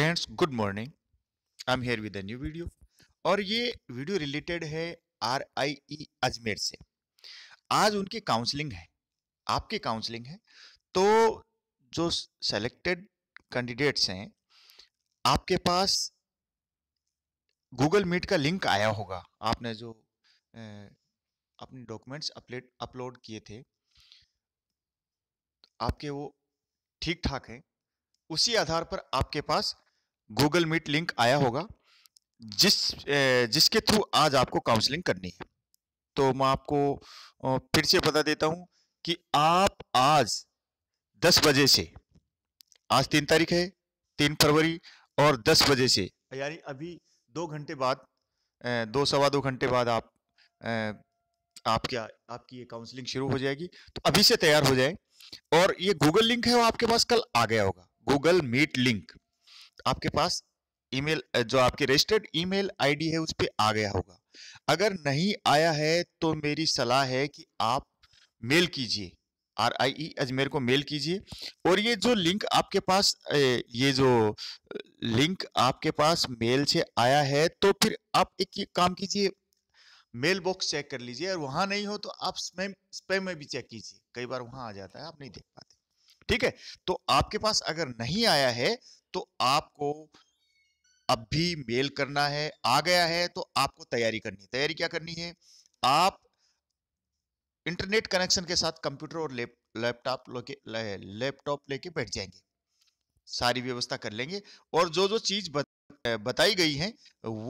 students good morning I am here with new video और ये video related है R I E Ajmer से आज उनकी काउंसलिंग है आपकी काउंसलिंग है तो जो सेलेक्टेड कैंडिडेट्स हैं आपके पास गूगल मीट का लिंक आया होगा आपने जो अपने डॉक्यूमेंट्स अपलेट अपलोड किए थे आपके वो ठीक ठाक हैं उसी आधार पर आपके पास गूगल मीट लिंक आया होगा जिस जिसके थ्रू आज आपको काउंसलिंग करनी है तो मैं आपको फिर से बता देता हूं कि आप आज 10 बजे से आज तीन तारीख है तीन फरवरी और 10 बजे से यानी अभी दो घंटे बाद दो सवा दो घंटे बाद आप आप क्या आपकी ये काउंसलिंग शुरू हो जाएगी तो अभी से तैयार हो जाए और ये गूगल लिंक है वो आपके पास कल आ गया होगा गूगल मीट लिंक आपके पास ईमेल जो आपके रजिस्टर्ड ईमेल आईडी है उस पर आ गया होगा अगर नहीं आया है तो मेरी सलाह है कि आप मेल कीजिए R I E e, Ajmer को मेल कीजिए और ये जो लिंक आपके पास ये जो लिंक आपके पास मेल से आया है तो फिर आप एक काम कीजिए मेल बॉक्स चेक कर लीजिए और वहाँ नहीं हो तो आप स्पैम स्पैम में भी चेक कीजिए कई बार वहाँ आ जाता है आप नहीं देख पाते ठीक है तो आपके पास अगर नहीं आया है तो आपको अब भी मेल करना है आ गया है तो आपको तैयारी करनी है तैयारी क्या करनी है आप इंटरनेट कनेक्शन के साथ कंप्यूटर और लैपटॉप लैपटॉप लेके बैठ जाएंगे सारी व्यवस्था कर लेंगे और जो जो चीज बताई गई है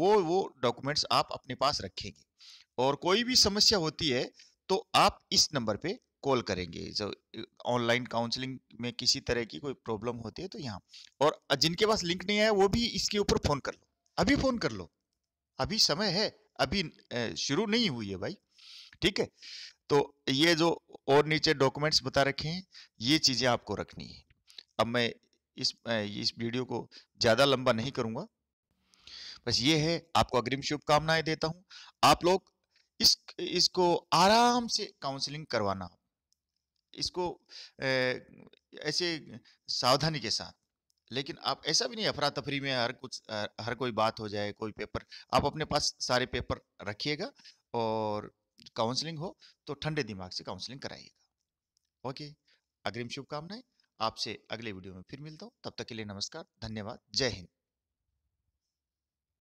वो वो डॉक्यूमेंट्स आप अपने पास रखेंगे और कोई भी समस्या होती है तो आप इस नंबर पे कॉल करेंगे जो ऑनलाइन काउंसलिंग में किसी तरह की कोई प्रॉब्लम होती है तो यहाँ और जिनके पास लिंक नहीं है वो भी इसके ऊपर फ़ोन कर लो अभी फ़ोन कर लो अभी समय है अभी शुरू नहीं हुई है भाई ठीक है तो ये जो और नीचे डॉक्यूमेंट्स बता रखे हैं ये चीज़ें आपको रखनी है अब मैं इस इस वीडियो को ज़्यादा लंबा नहीं करूँगा बस ये है आपको अग्रिम शुभकामनाएं देता हूँ आप लोग इस इसको आराम से काउंसलिंग करवाना इसको ऐसे सावधानी के साथ लेकिन आप ऐसा भी नहीं अफरा तफरी में हर कुछ हर कोई बात हो जाए कोई पेपर आप अपने पास सारे पेपर रखिएगा और काउंसलिंग हो तो ठंडे दिमाग से काउंसलिंग कराइएगा ओके अग्रिम शुभकामनाएं आपसे अगले वीडियो में फिर मिलता हूँ तब तक के लिए नमस्कार धन्यवाद जय हिंद